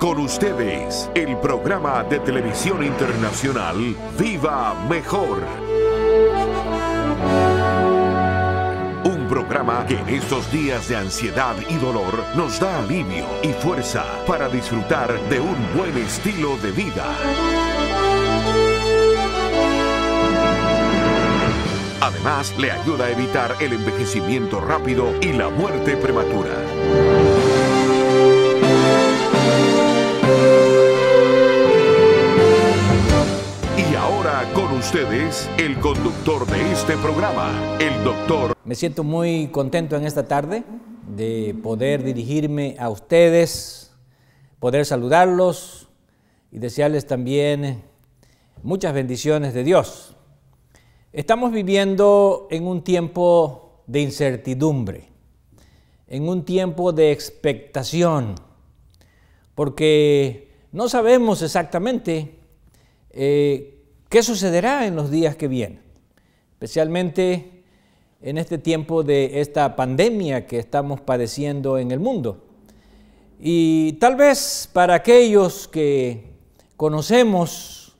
Con ustedes, el programa de televisión internacional Viva Mejor. Un programa que en estos días de ansiedad y dolor nos da alivio y fuerza para disfrutar de un buen estilo de vida. Además, le ayuda a evitar el envejecimiento rápido y la muerte prematura. ustedes el conductor de este programa, el doctor. Me siento muy contento en esta tarde de poder dirigirme a ustedes, poder saludarlos y desearles también muchas bendiciones de Dios. Estamos viviendo en un tiempo de incertidumbre, en un tiempo de expectación, porque no sabemos exactamente eh, ¿Qué sucederá en los días que vienen? Especialmente en este tiempo de esta pandemia que estamos padeciendo en el mundo. Y tal vez para aquellos que conocemos,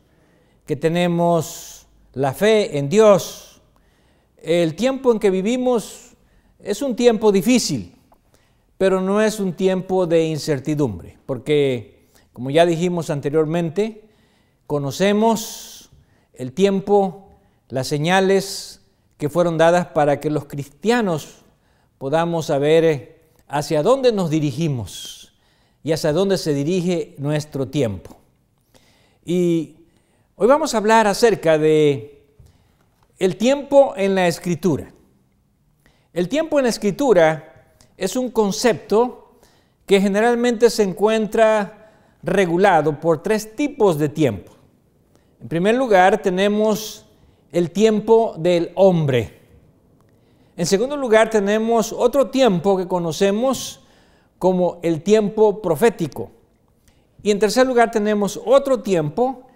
que tenemos la fe en Dios, el tiempo en que vivimos es un tiempo difícil, pero no es un tiempo de incertidumbre, porque como ya dijimos anteriormente, conocemos el tiempo, las señales que fueron dadas para que los cristianos podamos saber eh, hacia dónde nos dirigimos y hacia dónde se dirige nuestro tiempo. Y hoy vamos a hablar acerca de el tiempo en la escritura. El tiempo en la escritura es un concepto que generalmente se encuentra regulado por tres tipos de tiempos. En primer lugar, tenemos el tiempo del hombre. En segundo lugar, tenemos otro tiempo que conocemos como el tiempo profético. Y en tercer lugar, tenemos otro tiempo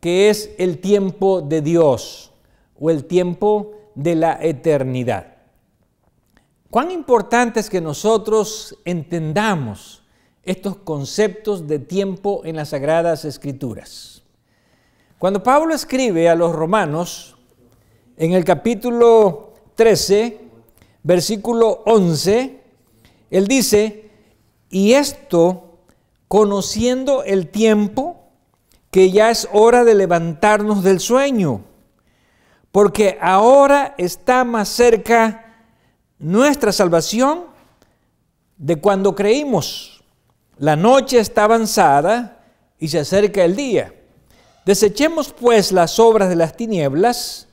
que es el tiempo de Dios o el tiempo de la eternidad. Cuán importante es que nosotros entendamos estos conceptos de tiempo en las Sagradas Escrituras. Cuando Pablo escribe a los romanos, en el capítulo 13, versículo 11, él dice, y esto conociendo el tiempo, que ya es hora de levantarnos del sueño, porque ahora está más cerca nuestra salvación de cuando creímos. La noche está avanzada y se acerca el día. Desechemos pues las obras de las tinieblas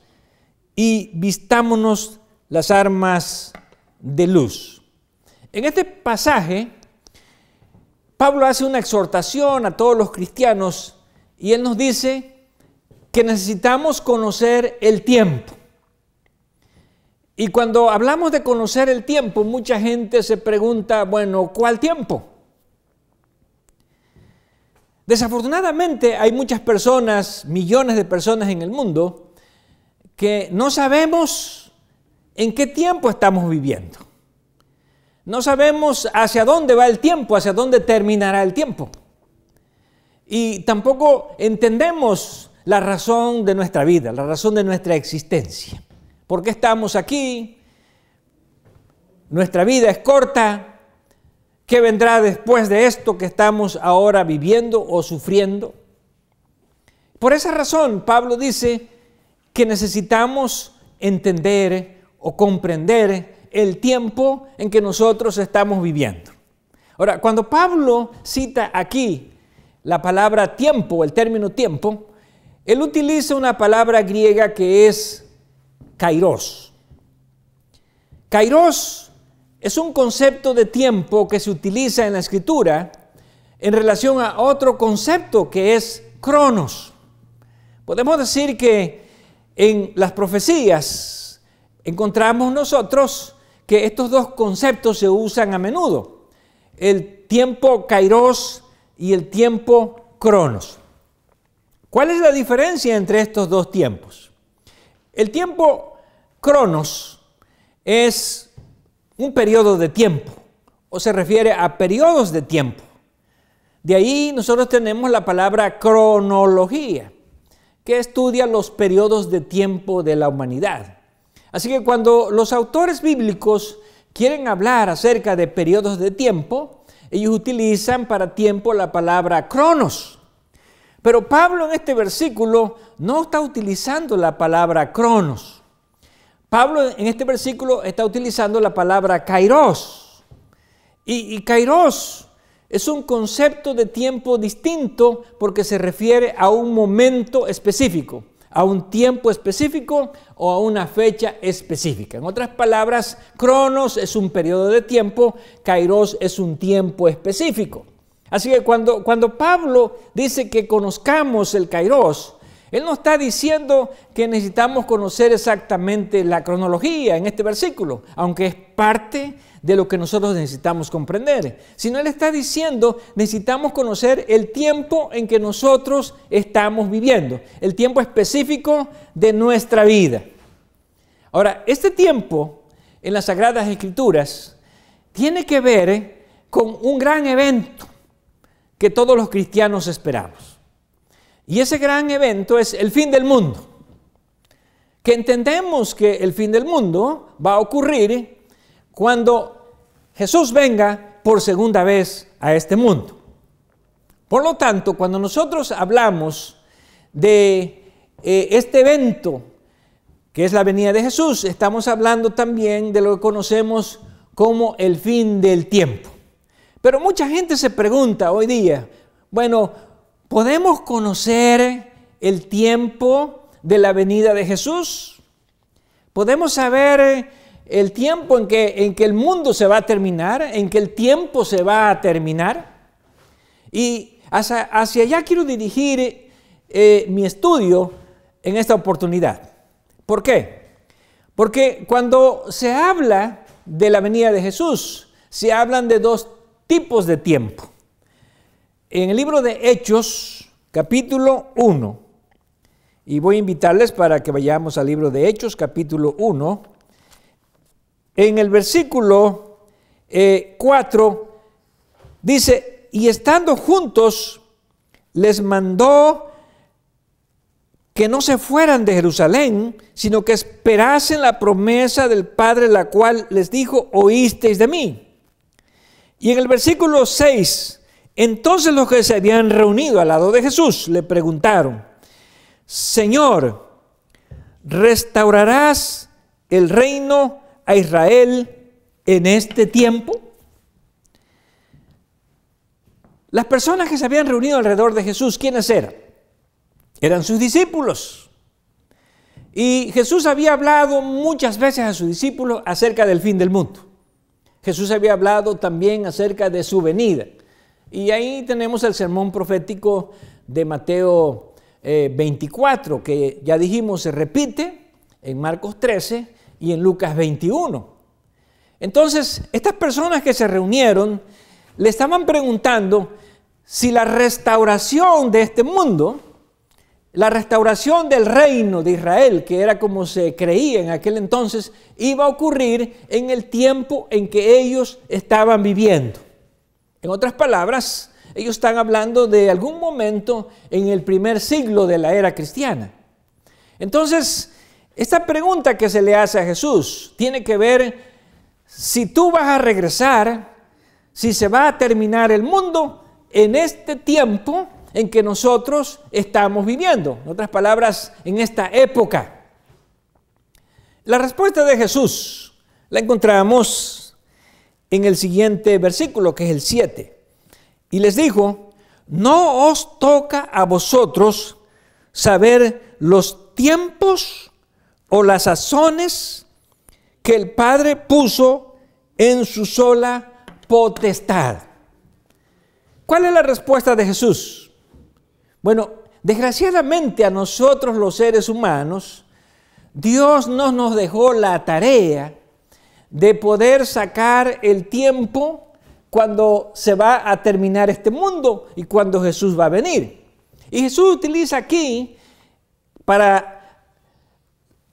y vistámonos las armas de luz. En este pasaje, Pablo hace una exhortación a todos los cristianos y él nos dice que necesitamos conocer el tiempo. Y cuando hablamos de conocer el tiempo, mucha gente se pregunta, bueno, ¿cuál tiempo? Desafortunadamente hay muchas personas, millones de personas en el mundo, que no sabemos en qué tiempo estamos viviendo. No sabemos hacia dónde va el tiempo, hacia dónde terminará el tiempo. Y tampoco entendemos la razón de nuestra vida, la razón de nuestra existencia. ¿Por qué estamos aquí? Nuestra vida es corta, ¿Qué vendrá después de esto que estamos ahora viviendo o sufriendo? Por esa razón, Pablo dice que necesitamos entender o comprender el tiempo en que nosotros estamos viviendo. Ahora, cuando Pablo cita aquí la palabra tiempo, el término tiempo, él utiliza una palabra griega que es kairos. Kairos es un concepto de tiempo que se utiliza en la escritura en relación a otro concepto que es cronos. Podemos decir que en las profecías encontramos nosotros que estos dos conceptos se usan a menudo, el tiempo kairos y el tiempo cronos. ¿Cuál es la diferencia entre estos dos tiempos? El tiempo cronos es un periodo de tiempo, o se refiere a periodos de tiempo. De ahí nosotros tenemos la palabra cronología, que estudia los periodos de tiempo de la humanidad. Así que cuando los autores bíblicos quieren hablar acerca de periodos de tiempo, ellos utilizan para tiempo la palabra cronos. Pero Pablo en este versículo no está utilizando la palabra cronos. Pablo en este versículo está utilizando la palabra kairos. Y, kairos es un concepto de tiempo distinto porque se refiere a un momento específico, a un tiempo específico o a una fecha específica. En otras palabras, cronos es un periodo de tiempo, kairos es un tiempo específico. Así que cuando, cuando Pablo dice que conozcamos el kairos, él no está diciendo que necesitamos conocer exactamente la cronología en este versículo, aunque es parte de lo que nosotros necesitamos comprender, sino Él está diciendo necesitamos conocer el tiempo en que nosotros estamos viviendo, el tiempo específico de nuestra vida. Ahora, este tiempo en las Sagradas Escrituras tiene que ver con un gran evento que todos los cristianos esperamos. Y ese gran evento es el fin del mundo. Que entendemos que el fin del mundo va a ocurrir cuando Jesús venga por segunda vez a este mundo. Por lo tanto, cuando nosotros hablamos de eh, este evento que es la venida de Jesús, estamos hablando también de lo que conocemos como el fin del tiempo. Pero mucha gente se pregunta hoy día, bueno, ¿Podemos conocer el tiempo de la venida de Jesús? ¿Podemos saber el tiempo en que, en que el mundo se va a terminar? ¿En que el tiempo se va a terminar? Y hacia, hacia allá quiero dirigir eh, mi estudio en esta oportunidad. ¿Por qué? Porque cuando se habla de la venida de Jesús, se hablan de dos tipos de tiempo en el libro de Hechos, capítulo 1. Y voy a invitarles para que vayamos al libro de Hechos, capítulo 1. En el versículo 4 eh, dice, y estando juntos, les mandó que no se fueran de Jerusalén, sino que esperasen la promesa del Padre, la cual les dijo, oísteis de mí. Y en el versículo 6 entonces los que se habían reunido al lado de Jesús le preguntaron, Señor, ¿restaurarás el reino a Israel en este tiempo? Las personas que se habían reunido alrededor de Jesús, ¿quiénes eran? Eran sus discípulos. Y Jesús había hablado muchas veces a sus discípulos acerca del fin del mundo. Jesús había hablado también acerca de su venida. Y ahí tenemos el sermón profético de Mateo 24, eh, que ya dijimos se repite en Marcos 13 y en Lucas 21. Entonces, estas personas que se reunieron le estaban preguntando si la restauración de este mundo, la restauración del reino de Israel, que era como se creía en aquel entonces, iba a ocurrir en el tiempo en que ellos estaban viviendo. En otras palabras, ellos están hablando de algún momento en el primer siglo de la era cristiana. Entonces, esta pregunta que se le hace a Jesús tiene que ver si tú vas a regresar, si se va a terminar el mundo en este tiempo en que nosotros estamos viviendo. En otras palabras, en esta época. La respuesta de Jesús la encontramos en el siguiente versículo, que es el 7. Y les dijo, no os toca a vosotros saber los tiempos o las sazones que el Padre puso en su sola potestad. ¿Cuál es la respuesta de Jesús? Bueno, desgraciadamente a nosotros los seres humanos, Dios no nos dejó la tarea de poder sacar el tiempo cuando se va a terminar este mundo y cuando Jesús va a venir. Y Jesús utiliza aquí para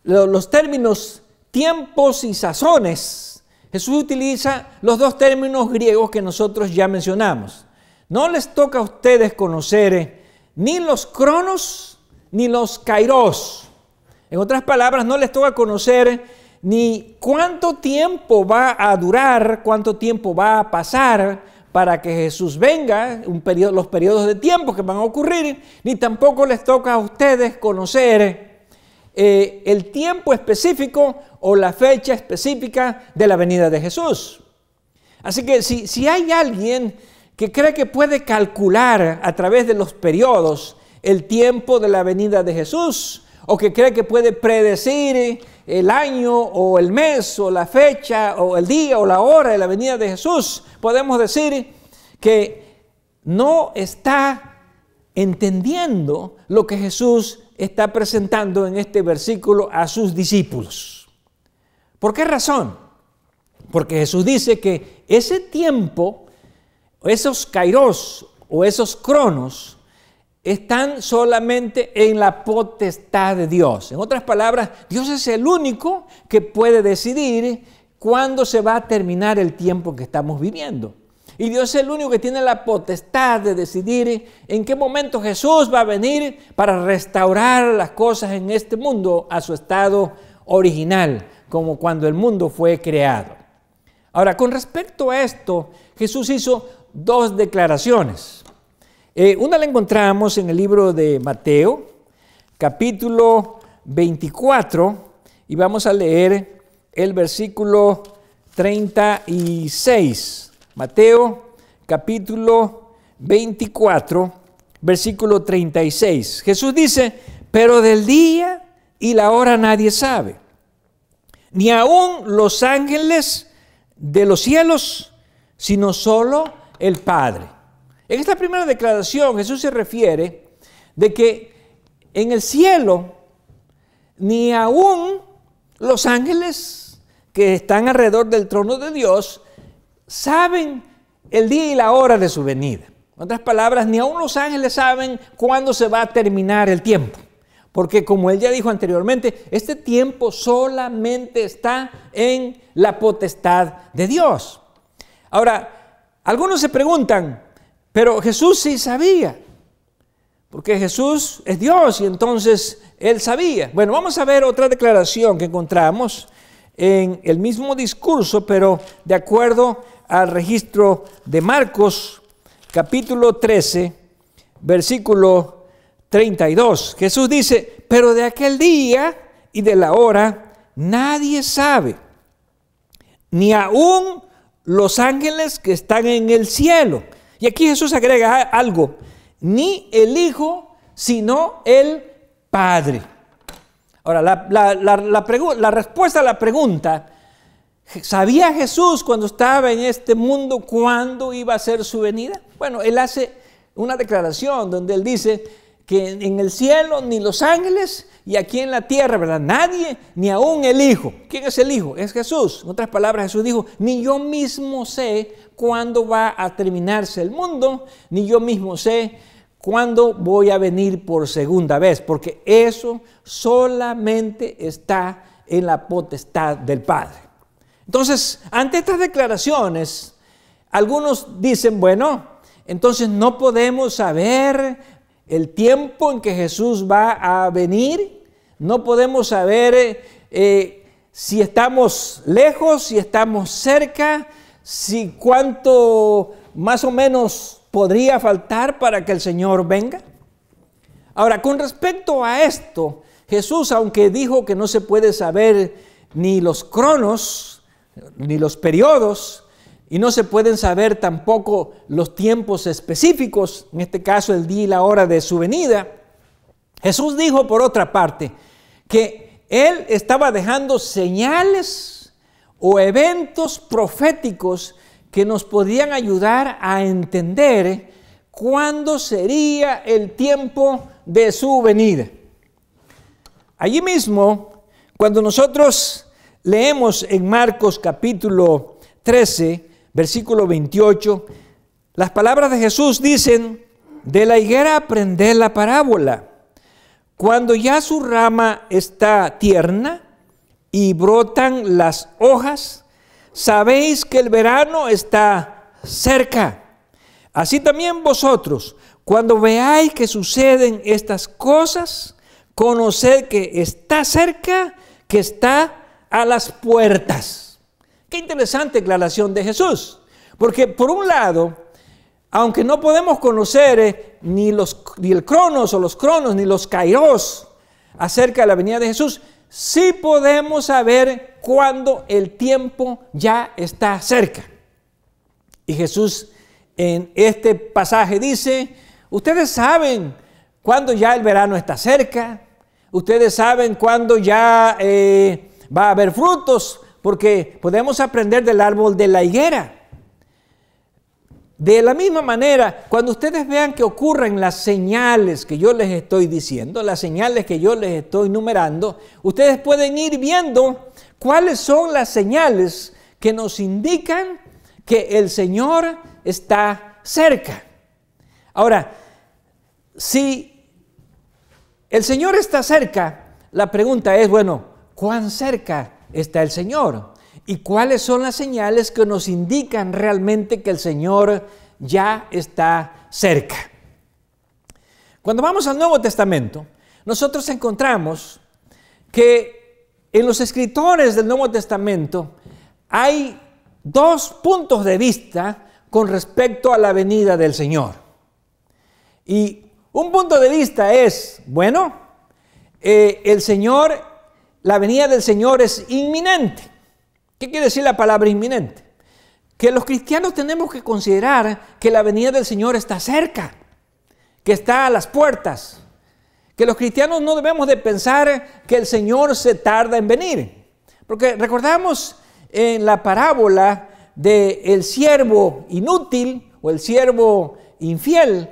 los términos tiempos y sazones. Jesús utiliza los dos términos griegos que nosotros ya mencionamos. No les toca a ustedes conocer eh, ni los cronos ni los kairos. En otras palabras, no les toca conocer ni cuánto tiempo va a durar, cuánto tiempo va a pasar para que Jesús venga, los periodos de tiempo que van a ocurrir, ni tampoco les toca a ustedes conocer eh, el tiempo específico o la fecha específica de la venida de Jesús. Así que si, si hay alguien que cree que puede calcular a través de los periodos el tiempo de la venida de Jesús, o que cree que puede predecir el año o el mes o la fecha o el día o la hora de la venida de Jesús, podemos decir que no está entendiendo lo que Jesús está presentando en este versículo a sus discípulos. ¿Por qué razón? Porque Jesús dice que ese tiempo, esos kairos o esos cronos, están solamente en la potestad de Dios. En otras palabras, Dios es el único que puede decidir cuándo se va a terminar el tiempo que estamos viviendo. Y Dios es el único que tiene la potestad de decidir en qué momento Jesús va a venir para restaurar las cosas en este mundo a su estado original, como cuando el mundo fue creado. Ahora, con respecto a esto, Jesús hizo dos declaraciones. Eh, una la encontramos en el libro de Mateo, capítulo 24, y vamos a leer el versículo 36. Mateo, capítulo 24, versículo 36. Jesús dice, pero del día y la hora nadie sabe, ni aun los ángeles de los cielos, sino solo el Padre. En esta primera declaración Jesús se refiere de que en el cielo ni aún los ángeles que están alrededor del trono de Dios saben el día y la hora de su venida. En otras palabras, ni aún los ángeles saben cuándo se va a terminar el tiempo. Porque como él ya dijo anteriormente, este tiempo solamente está en la potestad de Dios. Ahora, algunos se preguntan, pero Jesús sí sabía, porque Jesús es Dios y entonces él sabía. Bueno, vamos a ver otra declaración que encontramos en el mismo discurso, pero de acuerdo al registro de Marcos capítulo 13, versículo 32. Jesús dice, pero de aquel día y de la hora nadie sabe, ni aún los ángeles que están en el cielo y aquí Jesús agrega algo, ni el Hijo, sino el Padre. Ahora, la, respuesta a la pregunta, ¿sabía Jesús cuando estaba en este mundo cuándo iba a ser su venida? Bueno, él hace una declaración donde él dice, que en el cielo ni los ángeles y aquí en la tierra, ¿verdad? Nadie, ni aún el Hijo. ¿Quién es el Hijo? Es Jesús. En otras palabras, Jesús dijo, ni yo mismo sé cuándo va a terminarse el mundo, ni yo mismo sé cuándo voy a venir por segunda vez, porque eso solamente está en la potestad del Padre. Entonces, ante estas declaraciones, algunos dicen, bueno, entonces no podemos saber el tiempo en que Jesús va a venir, no podemos saber eh, si estamos lejos, si estamos cerca, si cuánto más o menos podría faltar para que el Señor venga. Ahora, con respecto a esto, Jesús, aunque dijo que no se puede saber ni los cronos, ni los periodos, y no se pueden saber tampoco los tiempos específicos, en este caso el día y la hora de su venida. Jesús dijo, por otra parte, que Él estaba dejando señales o eventos proféticos que nos podían ayudar a entender cuándo sería el tiempo de su venida. Allí mismo, cuando nosotros leemos en Marcos capítulo 13, versículo 28, las palabras de Jesús dicen, de la higuera aprended la parábola. Cuando ya su rama está tierna y brotan las hojas, sabéis que el verano está cerca. Así también vosotros, cuando veáis que suceden estas cosas, conoced que está cerca, que está a las puertas. Qué interesante declaración de Jesús. Porque por un lado, aunque no podemos conocer eh, ni, los, ni el cronos o los cronos, ni los kairos acerca de la venida de Jesús, sí podemos saber cuándo el tiempo ya está cerca. Y Jesús en este pasaje dice, ustedes saben cuándo ya el verano está cerca, ustedes saben cuándo ya eh, va a haber frutos, porque podemos aprender del árbol de la higuera. De la misma manera, cuando ustedes vean que ocurren las señales que yo les estoy diciendo, las señales que yo les estoy numerando, ustedes pueden ir viendo cuáles son las señales que nos indican que el Señor está cerca. Ahora, si el Señor está cerca, la pregunta es, bueno, ¿cuán cerca está el Señor. ¿Y cuáles son las señales que nos indican realmente que el Señor ya está cerca? Cuando vamos al Nuevo Testamento, nosotros encontramos que en los escritores del Nuevo Testamento hay dos puntos de vista con respecto a la venida del Señor. Y un punto de vista es, bueno, eh, el Señor la venida del Señor es inminente. ¿Qué quiere decir la palabra inminente? Que los cristianos tenemos que considerar que la venida del Señor está cerca, que está a las puertas, que los cristianos no debemos de pensar que el Señor se tarda en venir. Porque recordamos en la parábola del el siervo inútil o el siervo infiel,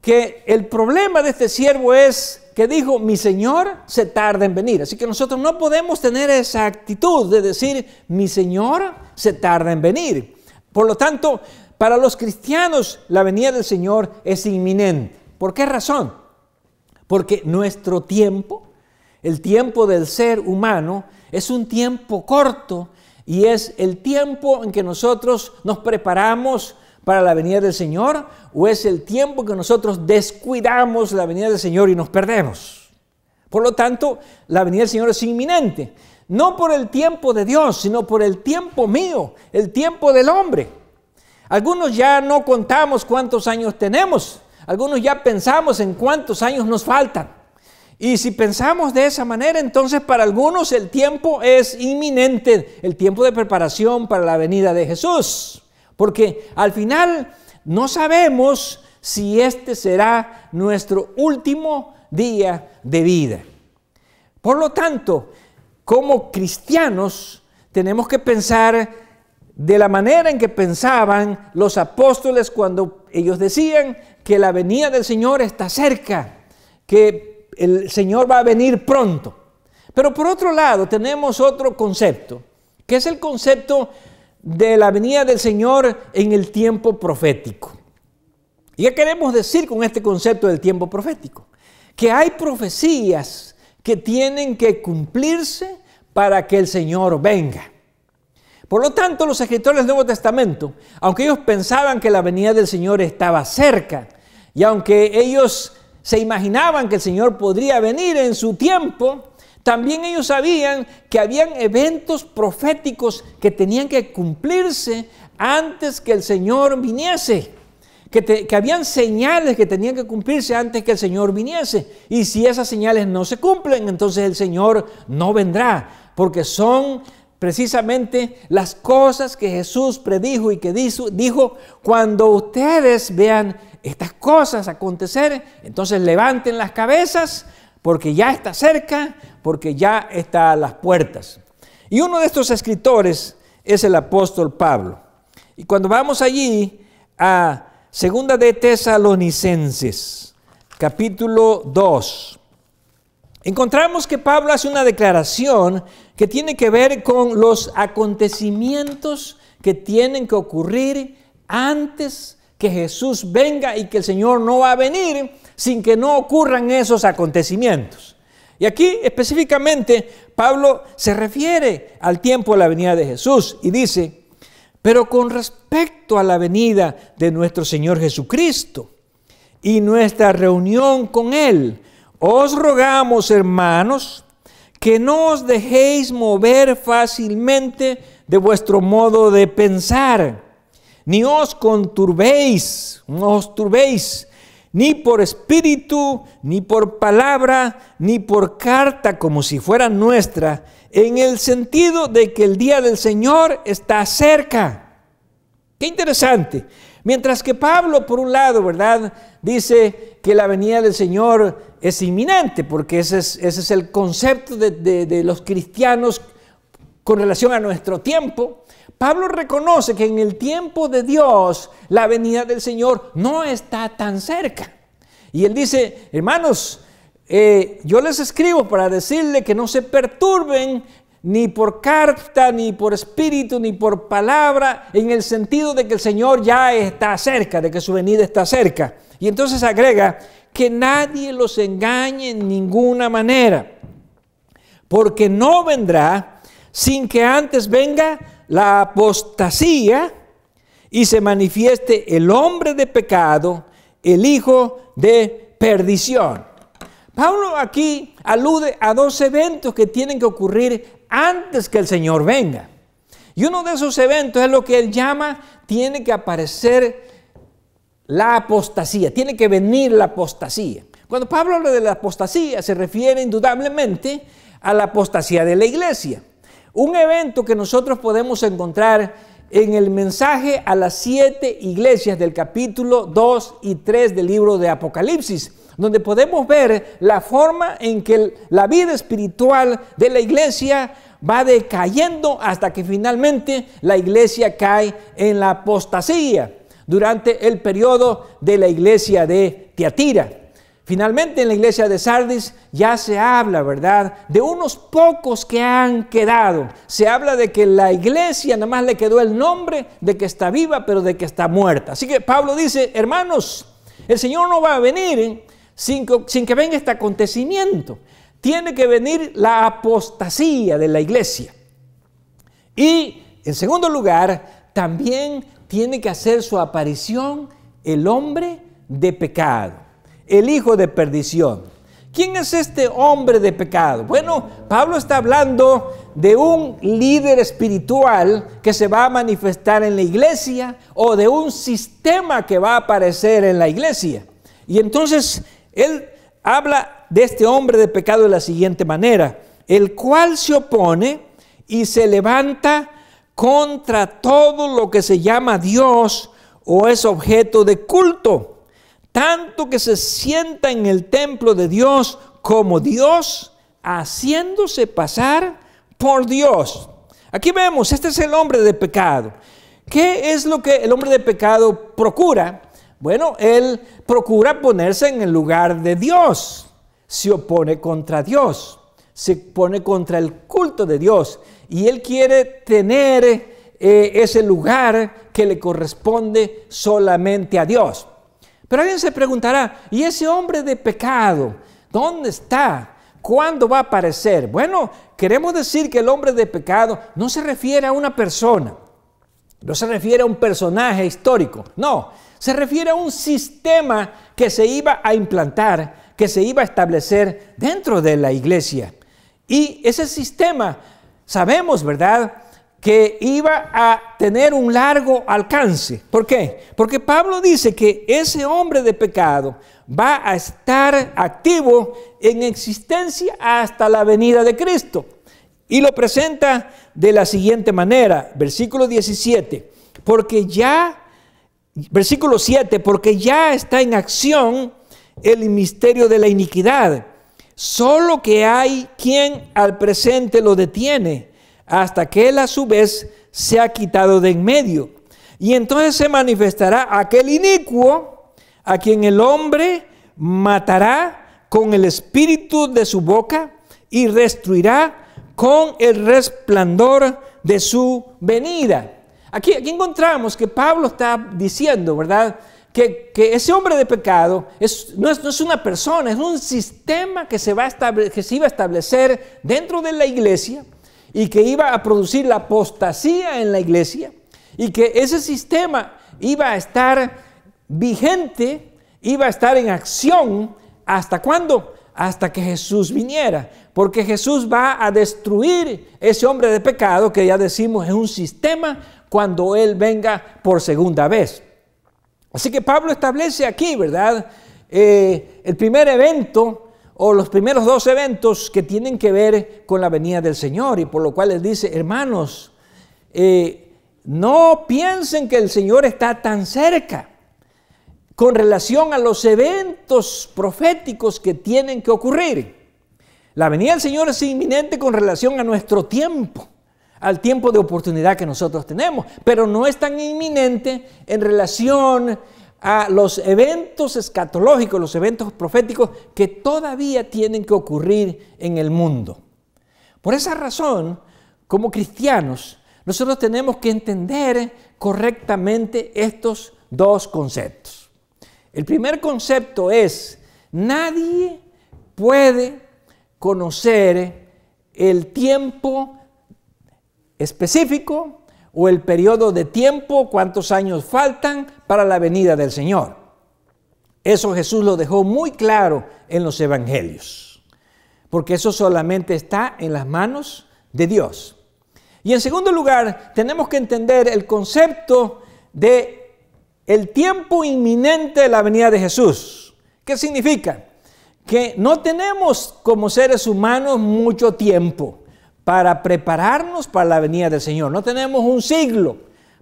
que el problema de este siervo es que dijo, mi Señor se tarda en venir. Así que nosotros no podemos tener esa actitud de decir, mi Señor se tarda en venir. Por lo tanto, para los cristianos la venida del Señor es inminente. ¿Por qué razón? Porque nuestro tiempo, el tiempo del ser humano, es un tiempo corto y es el tiempo en que nosotros nos preparamos para la venida del Señor o es el tiempo que nosotros descuidamos la venida del Señor y nos perdemos. Por lo tanto, la venida del Señor es inminente, no por el tiempo de Dios, sino por el tiempo mío, el tiempo del hombre. Algunos ya no contamos cuántos años tenemos, algunos ya pensamos en cuántos años nos faltan. Y si pensamos de esa manera, entonces para algunos el tiempo es inminente, el tiempo de preparación para la venida de Jesús. Porque al final no sabemos si este será nuestro último día de vida. Por lo tanto, como cristianos tenemos que pensar de la manera en que pensaban los apóstoles cuando ellos decían que la venida del Señor está cerca, que el Señor va a venir pronto. Pero por otro lado tenemos otro concepto, que es el concepto de la venida del Señor en el tiempo profético. ¿Y qué queremos decir con este concepto del tiempo profético? Que hay profecías que tienen que cumplirse para que el Señor venga. Por lo tanto, los escritores del Nuevo Testamento, aunque ellos pensaban que la venida del Señor estaba cerca, y aunque ellos se imaginaban que el Señor podría venir en su tiempo, también ellos sabían que habían eventos proféticos que tenían que cumplirse antes que el Señor viniese. Que, habían señales que tenían que cumplirse antes que el Señor viniese. Y si esas señales no se cumplen, entonces el Señor no vendrá, porque son precisamente las cosas que Jesús predijo y que dijo, dijo cuando ustedes vean estas cosas acontecer, entonces levanten las cabezas porque ya está cerca, porque ya está a las puertas. Y uno de estos escritores es el apóstol Pablo. Y cuando vamos allí a Segunda de Tesalonicenses, capítulo 2, encontramos que Pablo hace una declaración que tiene que ver con los acontecimientos que tienen que ocurrir antes que Jesús venga y que el Señor no va a venir sin que no ocurran esos acontecimientos. Y aquí específicamente Pablo se refiere al tiempo de la venida de Jesús y dice, pero con respecto a la venida de nuestro Señor Jesucristo y nuestra reunión con Él, os rogamos, hermanos, que no os dejéis mover fácilmente de vuestro modo de pensar, ni os conturbéis, no os turbéis, ni por espíritu, ni por palabra, ni por carta como si fuera nuestra, en el sentido de que el día del Señor está cerca. Qué interesante. Mientras que Pablo, por un lado, ¿verdad? Dice que la venida del Señor es inminente, porque ese es, el concepto de, de los cristianos con relación a nuestro tiempo, Pablo reconoce que en el tiempo de Dios la venida del Señor no está tan cerca. Y él dice, hermanos, eh, yo les escribo para decirle que no se perturben ni por carta, ni por espíritu, ni por palabra, en el sentido de que el Señor ya está cerca, de que su venida está cerca. Y entonces agrega que nadie los engañe en ninguna manera, porque no vendrá sin que antes venga la apostasía y se manifieste el hombre de pecado, el hijo de perdición. Pablo aquí alude a dos eventos que tienen que ocurrir antes que el Señor venga. Y uno de esos eventos es lo que él llama, tiene que aparecer la apostasía, tiene que venir la apostasía. Cuando Pablo habla de la apostasía, se refiere indudablemente a la apostasía de la iglesia. Un evento que nosotros podemos encontrar en el mensaje a las siete iglesias del capítulo 2 y 3 del libro de Apocalipsis, donde podemos ver la forma en que la vida espiritual de la iglesia va decayendo hasta que finalmente la iglesia cae en la apostasía durante el periodo de la iglesia de Tiatira. Finalmente en la iglesia de Sardis ya se habla, ¿verdad? De unos pocos que han quedado. Se habla de que la iglesia nada más le quedó el nombre de que está viva, pero de que está muerta. Así que Pablo dice, hermanos, el Señor no va a venir sin que, sin que venga este acontecimiento. Tiene que venir la apostasía de la iglesia. Y en segundo lugar, también tiene que hacer su aparición el hombre de pecado el hijo de perdición. ¿Quién es este hombre de pecado? Bueno, Pablo está hablando de un líder espiritual que se va a manifestar en la iglesia o de un sistema que va a aparecer en la iglesia. Y entonces él habla de este hombre de pecado de la siguiente manera, el cual se opone y se levanta contra todo lo que se llama Dios o es objeto de culto tanto que se sienta en el templo de Dios como Dios, haciéndose pasar por Dios. Aquí vemos, este es el hombre de pecado. ¿Qué es lo que el hombre de pecado procura? Bueno, él procura ponerse en el lugar de Dios, se opone contra Dios, se pone contra el culto de Dios y él quiere tener eh, ese lugar que le corresponde solamente a Dios. Pero alguien se preguntará, ¿y ese hombre de pecado? ¿Dónde está? ¿Cuándo va a aparecer? Bueno, queremos decir que el hombre de pecado no se refiere a una persona, no se refiere a un personaje histórico, no, se refiere a un sistema que se iba a implantar, que se iba a establecer dentro de la iglesia. Y ese sistema, sabemos, ¿verdad? que iba a tener un largo alcance. ¿Por qué? Porque Pablo dice que ese hombre de pecado va a estar activo en existencia hasta la venida de Cristo. Y lo presenta de la siguiente manera, versículo 17, porque ya, versículo 7, porque ya está en acción el misterio de la iniquidad, solo que hay quien al presente lo detiene hasta que él a su vez se ha quitado de en medio. Y entonces se manifestará aquel inicuo a quien el hombre matará con el espíritu de su boca y destruirá con el resplandor de su venida. Aquí, aquí encontramos que Pablo está diciendo, ¿verdad? Que, ese hombre de pecado no, es, una persona, es un sistema que se, va a que se iba a establecer dentro de la iglesia y que iba a producir la apostasía en la iglesia y que ese sistema iba a estar vigente, iba a estar en acción, ¿hasta cuándo? Hasta que Jesús viniera, porque Jesús va a destruir ese hombre de pecado que ya decimos es un sistema cuando Él venga por segunda vez. Así que Pablo establece aquí, ¿verdad? Eh, el primer evento o los primeros dos eventos que tienen que ver con la venida del Señor, y por lo cual les dice, hermanos, eh, no piensen que el Señor está tan cerca con relación a los eventos proféticos que tienen que ocurrir. La venida del Señor es inminente con relación a nuestro tiempo, al tiempo de oportunidad que nosotros tenemos, pero no es tan inminente en relación a los eventos escatológicos, los eventos proféticos que todavía tienen que ocurrir en el mundo. Por esa razón, como cristianos, nosotros tenemos que entender correctamente estos dos conceptos. El primer concepto es, nadie puede conocer el tiempo específico o el periodo de tiempo, cuántos años faltan para la venida del Señor. Eso Jesús lo dejó muy claro en los evangelios, porque eso solamente está en las manos de Dios. Y en segundo lugar, tenemos que entender el concepto de el tiempo inminente de la venida de Jesús. ¿Qué significa? Que no tenemos como seres humanos mucho tiempo para prepararnos para la venida del Señor. No tenemos un siglo.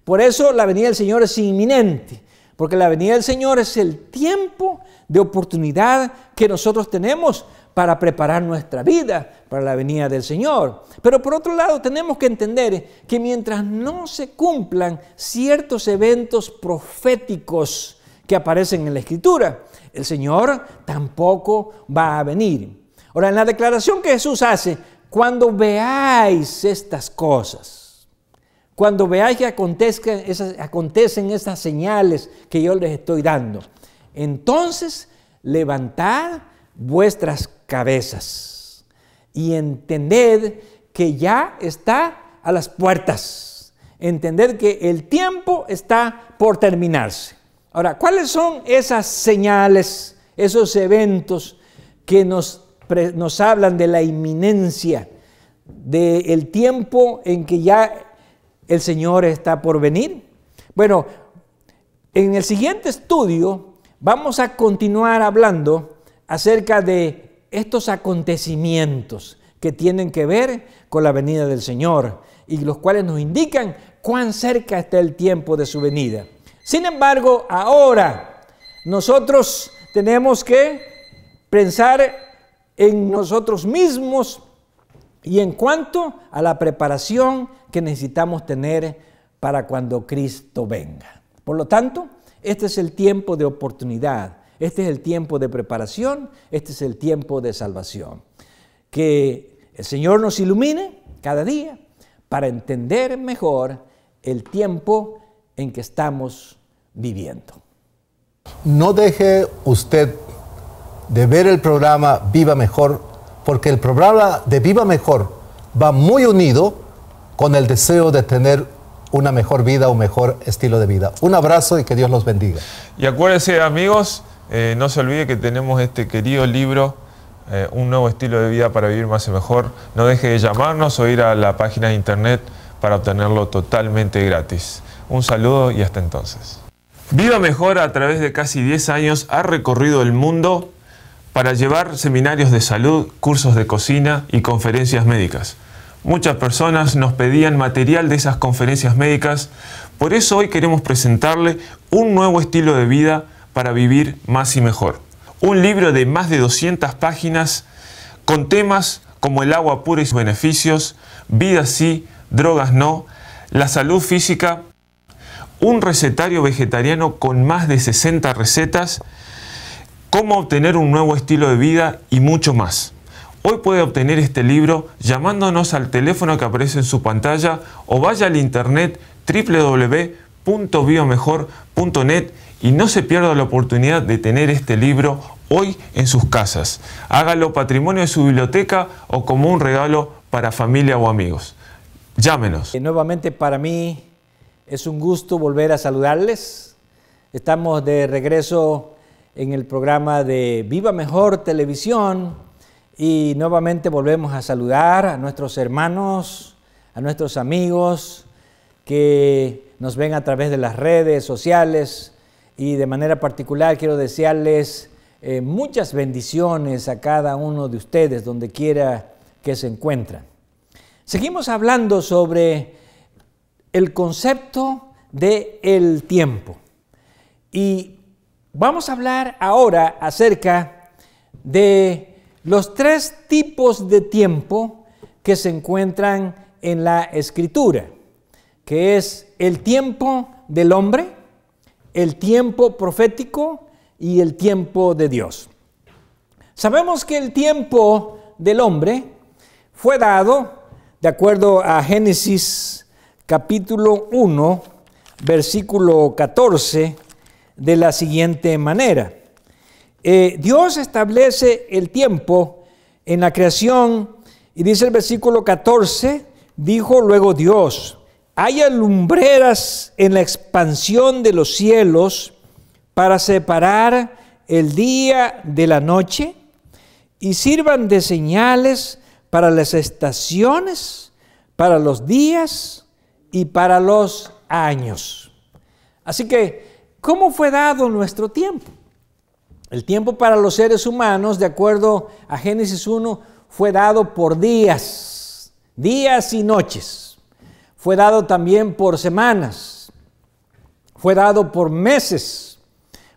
Por eso la venida del Señor es inminente. Porque la venida del Señor es el tiempo de oportunidad que nosotros tenemos para preparar nuestra vida para la venida del Señor. Pero por otro lado tenemos que entender que mientras no se cumplan ciertos eventos proféticos que aparecen en la Escritura, el Señor tampoco va a venir. Ahora, en la declaración que Jesús hace cuando veáis estas cosas, cuando veáis que acontecen esas, acontecen estas señales que yo les estoy dando, entonces levantad vuestras cabezas y entended que ya está a las puertas. Entended que el tiempo está por terminarse. Ahora, ¿cuáles son esas señales, esos eventos que nos nos hablan de la inminencia, del tiempo en que ya el Señor está por venir. Bueno, en el siguiente estudio vamos a continuar hablando acerca de estos acontecimientos que tienen que ver con la venida del Señor y los cuales nos indican cuán cerca está el tiempo de su venida. Sin embargo, ahora nosotros tenemos que pensar en nosotros mismos y en cuanto a la preparación que necesitamos tener para cuando Cristo venga. Por lo tanto, este es el tiempo de oportunidad, este es el tiempo de preparación, este es el tiempo de salvación. Que el Señor nos ilumine cada día para entender mejor el tiempo en que estamos viviendo. No deje usted de ver el programa Viva Mejor, porque el programa de Viva Mejor va muy unido con el deseo de tener una mejor vida, un mejor estilo de vida. Un abrazo y que Dios los bendiga. Y acuérdense amigos, eh, no se olvide que tenemos este querido libro, eh, Un nuevo estilo de vida para vivir más y mejor. No deje de llamarnos o ir a la página de internet para obtenerlo totalmente gratis. Un saludo y hasta entonces. Viva Mejor a través de casi 10 años ha recorrido el mundo para llevar seminarios de salud, cursos de cocina y conferencias médicas. Muchas personas nos pedían material de esas conferencias médicas, por eso hoy queremos presentarle un nuevo estilo de vida para vivir más y mejor. Un libro de más de 200 páginas con temas como el agua pura y sus beneficios, vida sí, drogas no, la salud física, un recetario vegetariano con más de 60 recetas cómo obtener un nuevo estilo de vida y mucho más. Hoy puede obtener este libro llamándonos al teléfono que aparece en su pantalla o vaya al internet www.biomejor.net y no se pierda la oportunidad de tener este libro hoy en sus casas. Hágalo patrimonio de su biblioteca o como un regalo para familia o amigos. Llámenos. Eh, nuevamente para mí es un gusto volver a saludarles. Estamos de regreso en el programa de Viva Mejor Televisión y nuevamente volvemos a saludar a nuestros hermanos, a nuestros amigos que nos ven a través de las redes sociales y de manera particular quiero desearles eh, muchas bendiciones a cada uno de ustedes donde quiera que se encuentran. Seguimos hablando sobre el concepto de el tiempo. Y Vamos a hablar ahora acerca de los tres tipos de tiempo que se encuentran en la escritura, que es el tiempo del hombre, el tiempo profético y el tiempo de Dios. Sabemos que el tiempo del hombre fue dado, de acuerdo a Génesis capítulo 1, versículo 14, de la siguiente manera. Eh, Dios establece el tiempo en la creación y dice el versículo 14, dijo luego Dios, haya lumbreras en la expansión de los cielos para separar el día de la noche y sirvan de señales para las estaciones, para los días y para los años. Así que ¿Cómo fue dado nuestro tiempo? El tiempo para los seres humanos, de acuerdo a Génesis 1, fue dado por días, días y noches. Fue dado también por semanas. Fue dado por meses.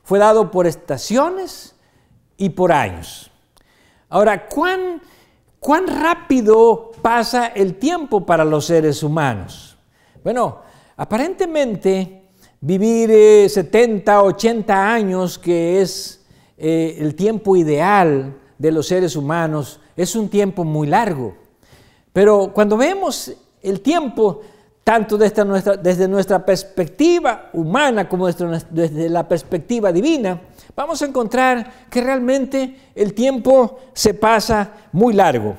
Fue dado por estaciones y por años. Ahora, ¿cuán, cuán rápido pasa el tiempo para los seres humanos? Bueno, aparentemente vivir 70, eh, 80 años, que es eh, el tiempo ideal de los seres humanos, es un tiempo muy largo. Pero cuando vemos el tiempo, tanto desde nuestra, desde nuestra perspectiva humana como desde, desde la perspectiva divina, vamos a encontrar que realmente el tiempo se pasa muy largo.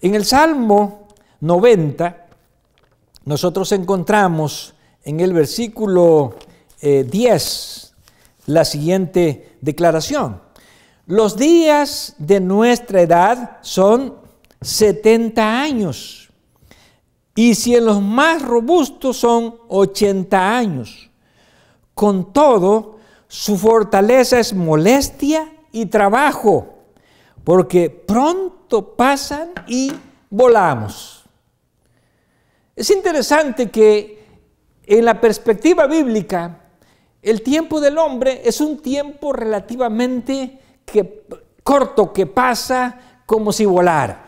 En el Salmo 90, nosotros encontramos en el versículo 10 eh, la siguiente declaración. Los días de nuestra edad son 70 años. Y si en los más robustos son 80 años. Con todo, su fortaleza es molestia y trabajo, porque pronto pasan y volamos. Es interesante que en la perspectiva bíblica, el tiempo del hombre es un tiempo relativamente que, corto que pasa como si volara.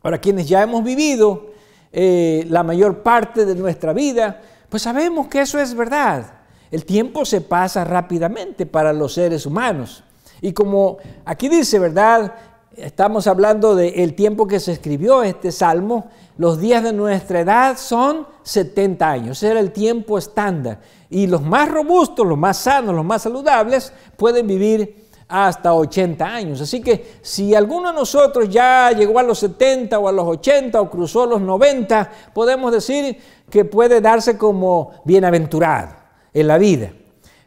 Ahora, quienes ya hemos vivido eh, la mayor parte de nuestra vida, pues sabemos que eso es verdad. El tiempo se pasa rápidamente para los seres humanos. Y como aquí dice, ¿verdad? Estamos hablando del tiempo que se escribió este salmo. Los días de nuestra edad son 70 años. era el tiempo estándar. Y los más robustos, los más sanos, los más saludables pueden vivir hasta 80 años. Así que si alguno de nosotros ya llegó a los 70 o a los 80 o cruzó los 90, podemos decir que puede darse como bienaventurado en la vida.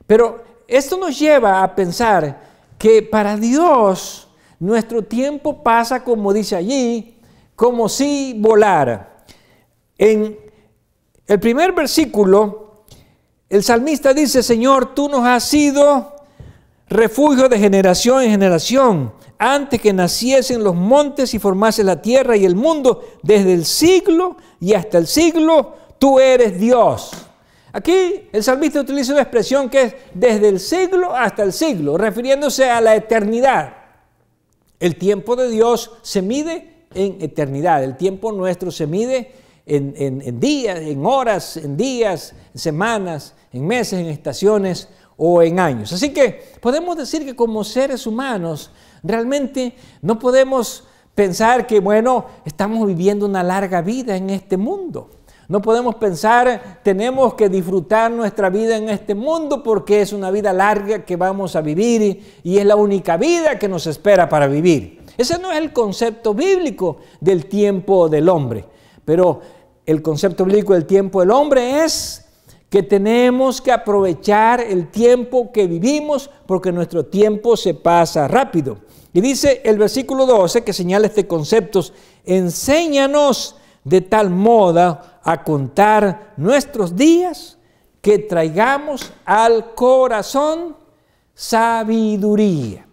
Pero esto nos lleva a pensar que para Dios, nuestro tiempo pasa, como dice allí, como si volara. En el primer versículo, el salmista dice, Señor, tú nos has sido refugio de generación en generación, antes que naciesen los montes y formase la tierra y el mundo, desde el siglo y hasta el siglo, tú eres Dios. Aquí el salmista utiliza una expresión que es desde el siglo hasta el siglo, refiriéndose a la eternidad. El tiempo de Dios se mide en eternidad, el tiempo nuestro se mide en, días, en horas, en días, en semanas, en meses, en estaciones o en años. Así que podemos decir que como seres humanos realmente no podemos pensar que, bueno, estamos viviendo una larga vida en este mundo. No podemos pensar, tenemos que disfrutar nuestra vida en este mundo porque es una vida larga que vamos a vivir y es la única vida que nos espera para vivir. Ese no es el concepto bíblico del tiempo del hombre, pero el concepto bíblico del tiempo del hombre es que tenemos que aprovechar el tiempo que vivimos porque nuestro tiempo se pasa rápido. Y dice el versículo 12 que señala este concepto, enséñanos de tal modo a contar nuestros días que traigamos al corazón sabiduría.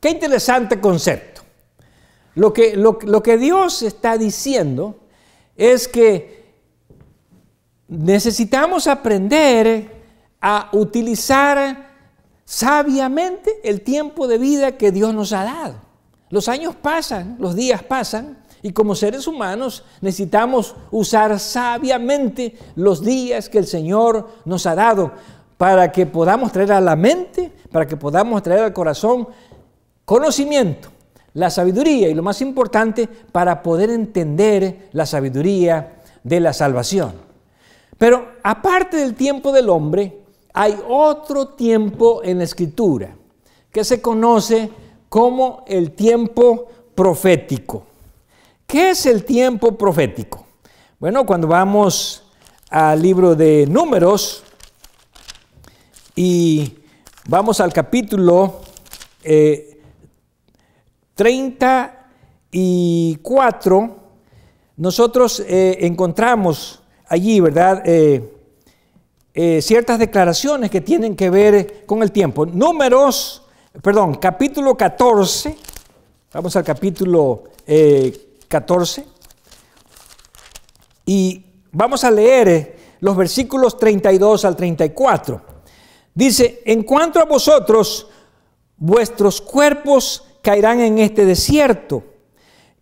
Qué interesante concepto. Lo que, lo, que Dios está diciendo es que necesitamos aprender a utilizar sabiamente el tiempo de vida que Dios nos ha dado. Los años pasan, los días pasan, y como seres humanos necesitamos usar sabiamente los días que el Señor nos ha dado para que podamos traer a la mente, para que podamos traer al corazón conocimiento, la sabiduría y lo más importante, para poder entender la sabiduría de la salvación. Pero aparte del tiempo del hombre, hay otro tiempo en la escritura que se conoce como el tiempo profético. ¿Qué es el tiempo profético? Bueno, cuando vamos al libro de números y vamos al capítulo 34, eh, nosotros eh, encontramos allí, ¿verdad? Eh, ciertas declaraciones que tienen que ver con el tiempo. Números, perdón, capítulo 14, vamos al capítulo 14. 14. Y vamos a leer eh, los versículos 32 al 34. Dice, en cuanto a vosotros, vuestros cuerpos caerán en este desierto,